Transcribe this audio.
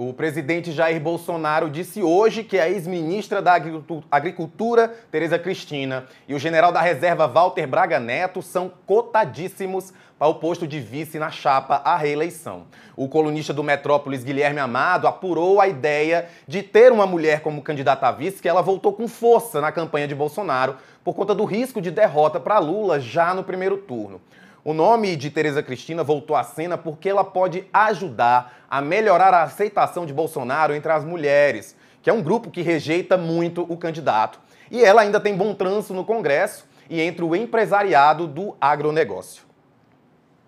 O presidente Jair Bolsonaro disse hoje que a ex-ministra da Agricultura, Tereza Cristina, e o general da reserva Walter Braga Neto são cotadíssimos para o posto de vice na chapa à reeleição. O colunista do Metrópolis, Guilherme Amado, apurou a ideia de ter uma mulher como candidata a vice, que ela voltou com força na campanha de Bolsonaro por conta do risco de derrota para Lula já no primeiro turno. O nome de Tereza Cristina voltou à cena porque ela pode ajudar a melhorar a aceitação de Bolsonaro entre as mulheres, que é um grupo que rejeita muito o candidato. E ela ainda tem bom tranço no Congresso e entre o empresariado do agronegócio.